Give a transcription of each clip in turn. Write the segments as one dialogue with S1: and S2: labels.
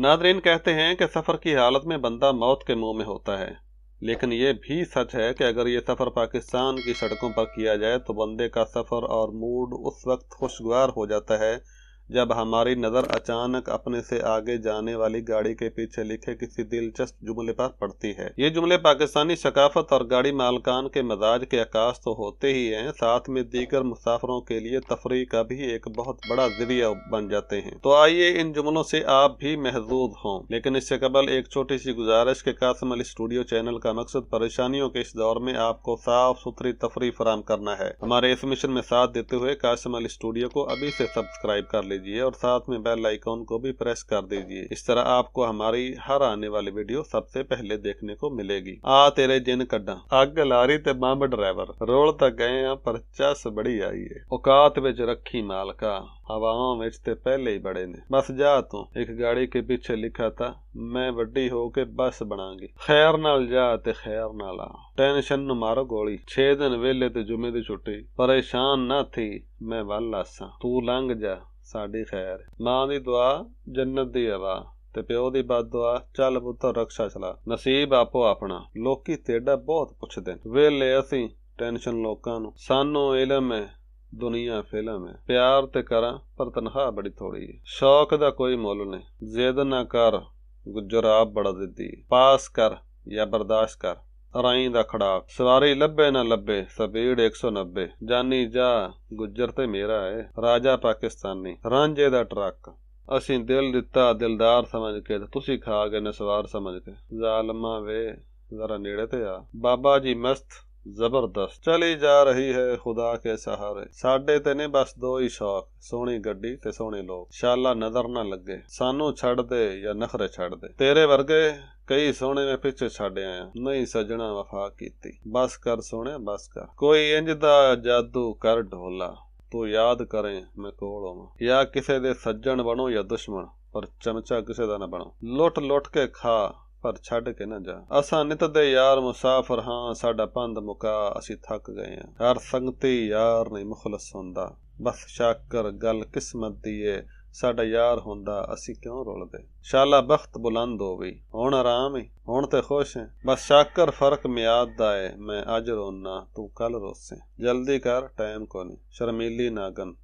S1: Nadreen कहते हैं कि सफ़र की हालत में बंदा मौत के मुंह में होता है लेकिन ये भी सच है कि अगर ये सफ़र पाकिस्तान की सड़कों पर किया जाए तो बंदे का सफ़र और मूड उस वक्त खुशगवार हो जाता है जब हमारी नज़र अचानक अपने से आगे जाने वाली गाड़ी के पीछे लिखे किसी दिलचस्प जुमले पर पड़ती है ये जुमले पाकिस्तानी सकाफत और गाड़ी मालकान के मजाज के अकाश तो होते ही हैं साथ में दीगर मुसाफरों के लिए तफरी का भी एक बहुत बड़ा जरिया बन जाते हैं तो आइए इन जुमलों से आप भी महजूद हों लेकिन इससे कबल एक छोटी सी गुजारिश के कासम अली स्टूडियो चैनल का मकसद परेशानियों के इस दौर में आपको साफ सुथरी तफरी फराम करना है हमारे इस मिशन में साथ देते हुए कासम अली स्टूडियो को अभी से सब्सक्राइब कर लीजिए दीजिए और साथ में बेल आइकॉन को भी प्रेस कर दीजिए इस तरह आपको हमारी हर आने वाली वीडियो सबसे पहले देखने को मिलेगी ਆ ਤੇਰੇ ਜਿੰਨ ਕੱਢਾਂ ਅੱਗ ਲਾਰੀ ਤੇ ਬੰਬ ਡਰਾਈਵਰ ਰੋਲ ਤਾਂ ਗਏ ਆ ਪਰ ਚਸ ਬੜੀ ਆਈ ਏ ਔਕਾਤ ਵਿੱਚ ਰੱਖੀ ਮਾਲਕਾ ਹਵਾਵਾਂ ਵਿੱਚ ਤੇ ਪਹਿਲੇ ਹੀ ਬੜੇ ਨੇ ਬਸ ਜਾ ਤੂੰ ਇੱਕ ਗਾੜੀ ਕੇ ਪਿੱਛੇ ਲਿਖਾ ਤਾ ਮੈਂ ਵੱਡੀ ਹੋ ਕੇ ਬਸ ਬਣਾਂਗੀ ਖੈਰ ਨਾਲ ਜਾ ਤੇ ਖੈਰ ਨਾਲ ਆ ਟੈਨਸ਼ਨ ਨੂੰ ਮਾਰੋ ਗੋਲੀ 6 ਦਿਨ ਵੇਲੇ ਤੇ ਜੁਮੇ ਦੀ ਛੁੱਟੀ ਪਰੇਸ਼ਾਨ ਨਾ ਥੀ ਮੈਂ ਵੱਲ ਆਸਾਂ ਤੂੰ ਲੰਘ ਜਾ ਸਾਡੀ ਖੈਰ ਮਾਂ ਦੀ ਦੁਆ ਜੰਨਤ ਦੀ ਹਵਾ ਤੇ ਪਿਓ ਦੀ ਦੁਆ ਚੱਲ ਪੁੱਤਰ ਰਕਸ਼ਾ ਚਲਾ ਨਸੀਬ ਆਪੋ ਆਪਣਾ ਲੋਕੀ ਤੇੜਾ ਬਹੁਤ ਪੁੱਛਦੇ ਨੇ ਵੇਲੇ ਅਸੀਂ ਟੈਨਸ਼ਨ ਲੋਕਾਂ ਨੂੰ ਸਾਨੂੰ ਇਲਮ ਹੈ ਦੁਨੀਆ ਫਿਲਮ ਹੈ ਪਿਆਰ ਤੇ ਕਰਾਂ ਪਰ ਤਨਖਾਹ ਬੜੀ ਥੋੜੀ ਹੈ ਸ਼ੌਕ ਦਾ ਕੋਈ ਮੁੱਲ ਨਹੀਂ ਜ਼ਿੱਦ ਨਾ ਕਰ ਗੁਜਰਾਬ ਬੜਾ ਦਿੱਤੀ ਪਾਸ ਕਰ ਜਾਂ ਬਰਦਾਸ਼ਤ ਕਰ ਰਾਈ ਦਾ ਖੜਾਕ ਸਵਾਰੇ ਲੱਭੇ ਨਾ ਲੱਭੇ ਸਬੀੜ 190 ਜਾਨੀ ਜਾ ਗੁੱਜਰ ਤੇ ਮੇਰਾ ਹੈ ਰਾਜਾ ਪਾਕਿਸਤਾਨੀ ਰਾਂਝੇ ਦਾ ਟਰੱਕ ਅਸੀਂ ਦਿਲ ਦਿੱਤਾ ਦਿਲਦਾਰ ਸਮਝ ਕੇ ਤੁਸੀਂ ਖਾ ਗਏ ਨਸਵਾਰ ਸਮਝ ਕੇ ਜ਼ਾਲਮਾ ਵੇ ਜ਼ਰਾ ਨੇੜੇ ਤੇ ਆ ਬਾਬਾ ਜੀ ਮਸਤ ਜ਼ਬਰਦਸਤ ਚਲੀ ਜਾ ਰਹੀ ਹੈ ਖੁਦਾ ਕੇ ਸਹਾਰੇ ਸਾਡੇ ਤੇ ਨੇ ਬਸ ਦੋ ਹੀ ਸ਼ੌਕ ਸੋਹਣੀ ਗੱਡੀ ਤੇ ਸੋਹਣੇ ਲੋਕ ਸ਼ਾਲਾ ਨਜ਼ਰ ਨਾ ਲੱਗੇ ਸਾਨੂੰ ਛੱਡ ਦੇ ਜਾਂ ਨਖਰੇ ਛੱਡ ਦੇ ਤੇਰੇ ਵਰਗੇ ਕਈ ਸੋਹਣੇ ਮੈਂ ਪਿੱਛੇ ਛੱਡ ਆਇਆ ਨਹੀਂ ਸਜਣਾ ਵਫਾ ਕੀਤੀ ਬਸ ਕਰ ਸੋਹਣਾ ਬਸ ਕਰ ਕੋਈ ਇੰਜ ਦਾ ਜਾਦੂ ਕਰ ਢੋਲਾ ਤੂੰ ਯਾਦ ਕਰੇ ਮੈਂ ਕੋਲ ਹਾਂ ਜਾਂ ਕਿਸੇ ਦੇ ਸੱਜਣ ਬਣੋ ਜਾਂ ਦੁਸ਼ਮਣ ਪਰ ਚਮਚਾ ਕਿਸੇ ਦਾ ਨਾ ਬਣੋ ਲੁੱਟ ਲੁੱਟ ਕੇ ਖਾ ਪਰ ਛੱਡ ਕੇ ਨਾ ਜਾ ਅਸਾਂ ਨਿਤ ਦੇ ਯਾਰ ਮੁਸਾਫਰ ਹਾਂ ਸਾਡਾ ਪੰਧ ਮੁਕਾ ਅਸੀਂ ਥੱਕ ਗਏ ਹਾਂ ਹਰ ਸੰਗਤੀ ਯਾਰ ਨਹੀਂ ਮਖਲਸ ਹੁੰਦਾ ਬਸ ਸ਼ਾਕਰ ਗੱਲ ਕਿਸਮਤ ਦੀ ਏ ਸਾਡਾ ਯਾਰ ਹੁੰਦਾ ਅਸੀਂ ਕਿਉਂ ਰੁਲਦੇ ਸ਼ਾਲਾ ਬਖਤ ਬੁਲੰਦ ਹੋ ਗਈ ਹੁਣ ਆਰਾਮ ਹੈ ਹੁਣ ਤੇ ਖੁਸ਼ ਹੈ ਬਸ ਸ਼ਾਕਰ ਫਰਕ ਮਿਆਦ ਦਾ ਹੈ ਮੈਂ ਅੱਜ ਰੋਣਾ ਤੂੰ ਕੱਲ ਰੋਸੇ ਜਲਦੀ ਕਰ ਟਾਈਮ ਕੋ ਨਹੀਂ ਸ਼ਰਮੀਲੀ ਨਾਗਨ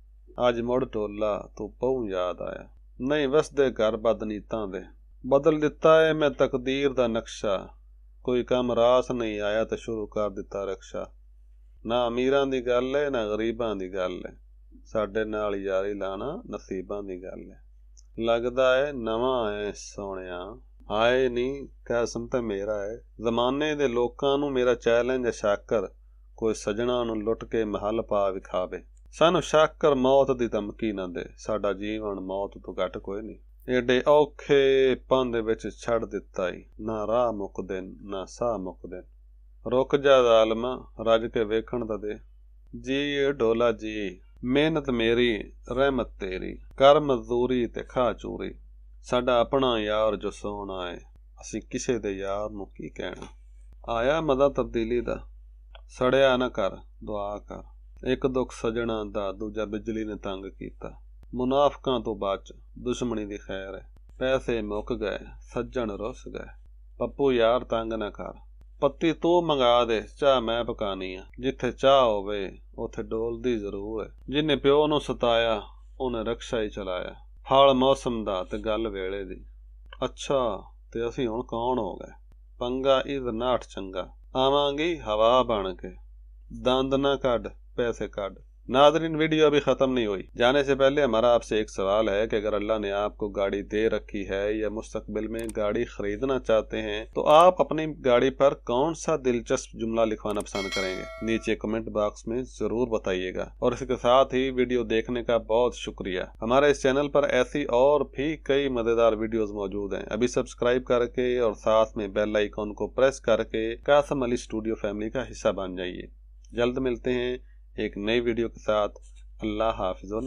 S1: ਅੱਜ ਮੁੜ ਟੋਲਾ ਤੂੰ ਪਉ ਯਾਦ ਆਇਆ ਨਹੀਂ ਵਸਦੇ ਘਰ ਬਦਨੀਤਾਂ ਦੇ ਬਦਲ ਦਿੱਤਾ ਹੈ ਮੈਂ ਤਕਦੀਰ ਦਾ ਨਕਸ਼ਾ ਕੋਈ ਕੰਮ ਰਾਸ ਨਹੀਂ ਆਇਆ ਤਾਂ ਸ਼ੁਰੂ ਕਰ ਦਿੱਤਾ ਰਕਸ਼ਾ ਨਾ ਅਮੀਰਾਂ ਦੀ ਗੱਲ ਹੈ ਨਾ ਗਰੀਬਾਂ ਦੀ ਗੱਲ ਹੈ ਸਾਡੇ ਨਾਲ ਯਾਰੀ ਲਾਣਾ ਨਸੀਬਾਂ ਦੀ ਗੱਲ ਹੈ ਲੱਗਦਾ ਹੈ ਨਵਾਂ ਹੈ ਸੋਹਣਿਆ ਹਾਏ ਨਹੀਂ ਕਸਮ ਤਾਂ ਮੇਰਾ ਹੈ ਜ਼ਮਾਨੇ ਦੇ ਲੋਕਾਂ ਨੂੰ ਮੇਰਾ ਚੈਲੰਜ ਹੈ ਸ਼ਾਕਰ ਕੋਈ ਸਜਣਾ ਨੂੰ ਲੁੱਟ ਕੇ ਮਹੱਲ ਪਾ ਵਿਖਾਵੇ ਸਾਨੂੰ ਸ਼ਾਕਰ ਮੌਤ ਦੀ ਧਮਕੀ ਨਾ ਦੇ ਸਾਡਾ ਜੀਵਨ ਮੌਤ ਤੋਂ ਘੱਟ ਕੋਈ ਨਹੀਂ ਏਡੇ ਔਖੇ ਪੰਦ ਵਿੱਚ ਛੱਡ ਦਿੱਤਾ ਈ ਨਾ ਰਾਹ ਮੁਕਦੇ ਨਾ ਸਾਹ ਮੁਕਦੇ ਰੁਕ ਜਾ ਜ਼ਾਲਮ ਰੱਜ ਕੇ ਵੇਖਣ ਦਾ ਦੇ ਜੀ ਢੋਲਾ ਜੀ ਮਿਹਨਤ ਮੇਰੀ ਰਹਿਮਤ ਤੇਰੀ ਕਰ ਮਜ਼ਦੂਰੀ ਤੇ ਖਾ ਚੋਰੀ ਸਾਡਾ ਆਪਣਾ ਯਾਰ ਜੋ ਸੋਹਣਾ ਏ ਅਸੀਂ ਕਿਸੇ ਦੇ ਯਾਰ ਨੂੰ ਕੀ ਕਹਿਣਾ ਆਇਆ ਮਦਾ ਤਬਦੀਲੀ ਦਾ ਸੜਿਆ ਨਾ ਕਰ ਦੁਆ ਕਰ ਇੱਕ ਦੁੱਖ ਸਜਣਾ ਦਾ ਦੂਜਾ ਬਿਜਲੀ ਨੇ ਤੰਗ ਕੀਤਾ ਮੁਨਾਫਕਾਂ ਤੋਂ ਚ ਦੁਸ਼ਮਣੀ ਦੀ ਖੈਰ ਹੈ ਪੈਸੇ ਮੁੱਕ ਗਏ ਸੱਜਣ ਰੁੱਸ ਗਏ ਪੱਪੂ ਯਾਰ ਤੰਗ ਨਾ ਕਰ ਪੱਤੀ ਤੂੰ ਮੰਗਾ ਦੇ ਚਾਹ ਮੈਂ ਪਕਾਣੀ ਆ ਜਿੱਥੇ ਚਾਹ ਹੋਵੇ ਉਥੇ ਡੋਲਦੀ ਜ਼ਰੂਰ ਹੈ ਜਿਨੇ ਪਿਓ ਨੂੰ ਸਤਾਇਆ ਉਹਨੇ ਰਕਸ਼ਾ ਹੀ ਚਲਾਇਆ ਹਾਲ ਮੌਸਮ ਦਾ ਤੇ ਗੱਲ ਵੇਲੇ ਦੀ ਅੱਛਾ ਤੇ ਅਸੀਂ ਹੁਣ ਕੌਣ ਹੋ ਗਏ ਪੰਗਾ ਇਜ਼ ਨਾਟ ਚੰਗਾ ਆਵਾਂਗੇ ਹਵਾ ਬਣ ਕੇ ਦੰਦ ਨਾ ਕੱਢ ਪੈਸੇ ਕੱਢ नाजरीन वीडियो अभी ख़त्म नहीं हुई जाने से पहले हमारा आपसे एक सवाल है कि अगर अल्लाह ने आपको गाड़ी दे रखी है या मुस्तकबिल में गाड़ी खरीदना चाहते हैं तो आप अपनी गाड़ी पर कौन सा दिलचस्प जुमला लिखवाना पसंद करेंगे नीचे कमेंट बॉक्स में ज़रूर बताइएगा और इसके साथ ही वीडियो देखने का बहुत शुक्रिया हमारे इस चैनल पर ऐसी और भी कई मज़ेदार वीडियो मौजूद है अभी सब्सक्राइब करके और साथ में बेल आइकॉन को प्रेस करके कासम अली स्टूडियो फैमिली का हिस्सा बन जाइए जल्द मिलते हैं एक नई वीडियो के साथ अल्लाह हाफिज़